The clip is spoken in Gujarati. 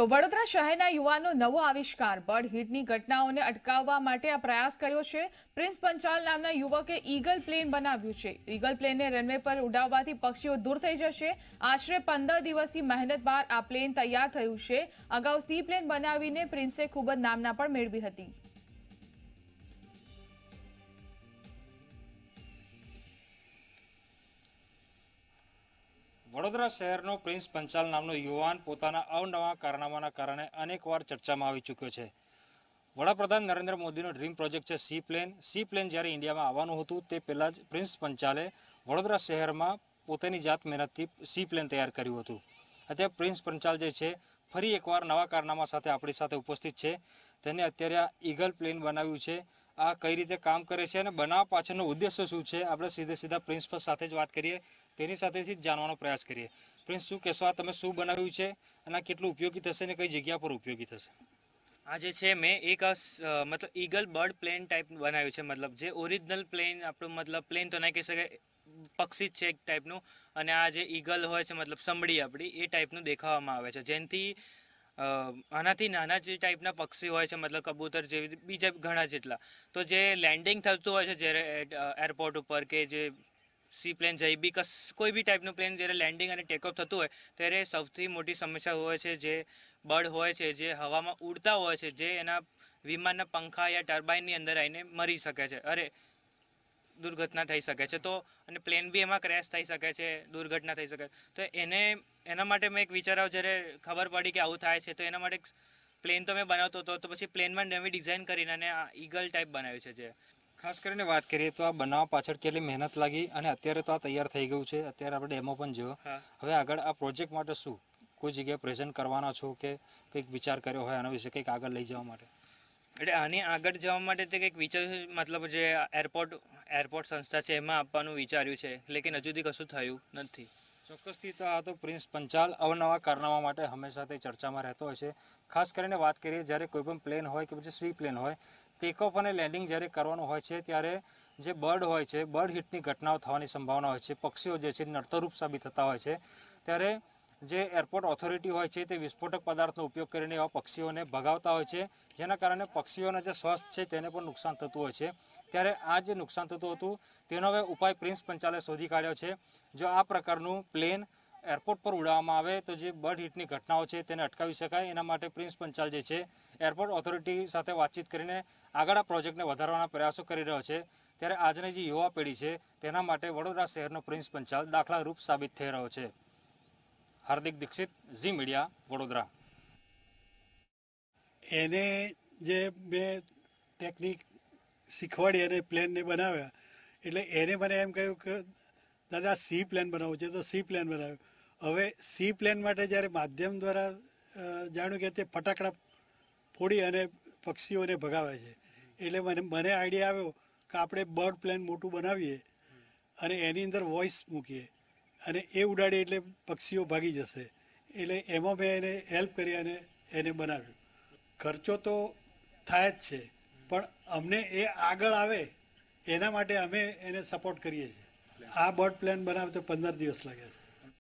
તો વડોદરા શહેરના યુવાનો નવો આવિષ્કાર બર્ડ હિટની ઘટનાઓને અટકાવવા માટે આ પ્રયાસ કર્યો છે પ્રિન્સ પંચાલ નામના યુવકે ઈગલ પ્લેન બનાવ્યું છે ઈગલ પ્લેનને રનવે પર ઉડાવવાથી પક્ષીઓ દૂર થઈ જશે આશરે પંદર દિવસની મહેનત બાદ આ પ્લેન તૈયાર થયું છે અગાઉ સી પ્લેન બનાવીને પ્રિન્સે ખૂબ જ નામના પણ મેળવી હતી વડોદરા શહેરનો પ્રિન્સ પંચાલ નામનો યુવાન પોતાના અવનવા કારનામાના કારણે અનેકવાર ચર્ચામાં આવી ચૂક્યો છે વડાપ્રધાન નરેન્દ્ર મોદીનો ડ્રીમ પ્રોજેક્ટ છે સી પ્લેન સી પ્લેન જ્યારે ઇન્ડિયામાં આવવાનું હતું તે પહેલાં જ પ્રિન્સ પંચાલે વડોદરા શહેરમાં પોતાની જાત મહેનતથી સી પ્લેન તૈયાર કર્યું હતું અત્યારે પ્રિન્સ પંચાલ જે છે ફરી એકવાર નવા કારનામા સાથે આપણી સાથે ઉપસ્થિત છે તેને અત્યારે આ ઈગલ પ્લેન બનાવ્યું છે આ કઈ રીતે કામ કરે છે અને બનાવ પાછળનો ઉદ્દેશ્ય શું છે આપણે સીધે સીધા પ્રિન્સિપલ સાથે જ વાત કરીએ તેની સાથેથી જ જાણવાનો પ્રયાસ કરીએ પ્રિન્સ શું કહેશો આ તમે શું બનાવ્યું છે અને કેટલું ઉપયોગી થશે અને કઈ જગ્યા પર ઉપયોગી થશે આ જે છે મેં એક મતલબ ઈગલ બર્ડ પ્લેન ટાઈપ બનાવ્યું છે મતલબ જે ઓરિજિનલ પ્લેન આપણું મતલબ પ્લેન તો ના કહી શકાય પક્ષી જ છે એક ટાઈપનું અને આ જે ઈગલ હોય છે મતલબ સંભળી આપણી એ ટાઈપનું દેખાવામાં આવે છે જેનાથી આનાથી નાના જે ટાઈપના પક્ષી હોય છે મતલબ કબૂતર જેવી બીજા ઘણા જેટલા તો જે લેન્ડિંગ થતું હોય છે જ્યારે એરપોર્ટ ઉપર કે જે સી પ્લેન જઈ બી કસ કોઈ બી ટાઈપનું પ્લેન જ્યારે લેન્ડિંગ અને ટેકઓફ થતું હોય ત્યારે સૌથી મોટી સમસ્યા હોય છે જે બર્ડ હોય છે જે હવામાં ઉડતા હોય છે જે એના વિમાનના પંખા યા ટર્બાઇનની અંદર આવીને મરી શકે છે અરે દુર્ઘટના થઈ શકે છે તો અને પ્લેન બી એમાં ક્રેશ થઈ શકે છે દુર્ઘટના થઈ શકે તો એને એના માટે મેં એક વિચાર્યો જ્યારે ખબર પડી કે આવું થાય છે તો એના માટે પ્લેન તો મેં બનાવતો હતો તો પછી પ્લેનમાં નવી ડિઝાઇન કરીને અને ઈગલ ટાઈપ બનાવ્યું છે જે ખાસ કરીને વાત કરીએ તો આ બનાવવા પાછળ કેટલી મહેનત લાગી અને અત્યારે તો આ તૈયાર થઈ ગયું છે અત્યારે આપણે ડેમો પણ જોયો હવે આગળ આ પ્રોજેક્ટ માટે શું કોઈ જગ્યાએ પ્રેઝન્ટ કરવાના છો કે કંઈક વિચાર કર્યો હોય આના વિશે કંઈક આગળ લઈ જવા માટે એટલે આની આગળ જવા માટે તે કંઈક વિચાર મતલબ જે એરપોર્ટ એરપોર્ટ સંસ્થા છે એમાં આપવાનું વિચાર્યું છે લેકિન હજુ સુધી કશું થયું નથી ચોક્કસથી તો આ તો પ્રિન્સ પંચાલ અવનવા કારનામા માટે હંમેશા તે ચર્ચામાં રહેતો હોય છે ખાસ કરીને વાત કરીએ જ્યારે કોઈપણ પ્લેન હોય કે પછી સી પ્લેન હોય ટેકઓફ અને લેન્ડિંગ જ્યારે કરવાનું હોય છે ત્યારે જે બર્ડ હોય છે બર્ડ હિટની ઘટનાઓ થવાની સંભાવના હોય છે પક્ષીઓ જે છે નડતરૂપ સાબિત થતા હોય છે ત્યારે જે એરપોર્ટ ઓથોરિટી હોય છે તે વિસ્ફોટક પદાર્થનો ઉપયોગ કરીને એવા પક્ષીઓને ભગાવતા હોય છે જેના કારણે પક્ષીઓનો જે સ્વાસ્થ્ય છે તેને પણ નુકસાન થતું હોય છે ત્યારે આ જે નુકસાન થતું હતું તેનો હવે ઉપાય પ્રિન્સ પંચાલે શોધી કાઢ્યો છે જો આ પ્રકારનું પ્લેન એરપોર્ટ પર ઉડાવવામાં આવે તો જે બર્ડ હિટની ઘટનાઓ છે તેને અટકાવી શકાય એના માટે પ્રિન્સ પંચાલ જે છે એરપોર્ટ ઓથોરિટી સાથે વાતચીત કરીને આગળ આ પ્રોજેક્ટને વધારવાના પ્રયાસો કરી રહ્યો છે ત્યારે આજની જે યુવા પેઢી છે તેના માટે વડોદરા શહેરનો પ્રિન્સ પંચાલ દાખલારૂપ સાબિત થઈ રહ્યો છે હાર્દિક દીક્ષિત ઝી મીડિયા વડોદરા એને જે મેં ટેકનિક શીખવાડી અને પ્લેનને બનાવ્યા એટલે એને મને એમ કહ્યું કે દાદા સી પ્લેન બનાવવું છે તો સી પ્લેન બનાવ્યું હવે સી પ્લેન માટે જ્યારે માધ્યમ દ્વારા જાણ્યું કે તે ફટાકડા ફોડી અને પક્ષીઓને ભગાવે છે એટલે મને મને આઈડિયા આવ્યો કે આપણે બર્ડ પ્લેન મોટું બનાવીએ અને એની અંદર વોઇસ મૂકીએ અને એ ઉડાડી એટલે પક્ષીઓ ભાગી જશે એટલે એમાં મેં એને હેલ્પ કરી અને એને બનાવ્યું ખર્ચો તો થાય જ છે પણ અમને એ આગળ આવે એના માટે અમે એને સપોર્ટ કરીએ છીએ આ બર્ડ પ્લાન તો પંદર દિવસ લાગે છે